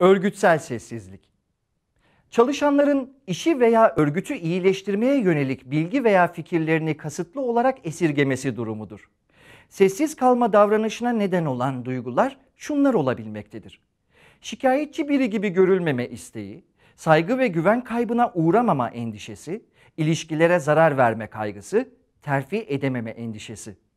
Örgütsel sessizlik. Çalışanların işi veya örgütü iyileştirmeye yönelik bilgi veya fikirlerini kasıtlı olarak esirgemesi durumudur. Sessiz kalma davranışına neden olan duygular şunlar olabilmektedir. Şikayetçi biri gibi görülmeme isteği, saygı ve güven kaybına uğramama endişesi, ilişkilere zarar verme kaygısı, terfi edememe endişesi.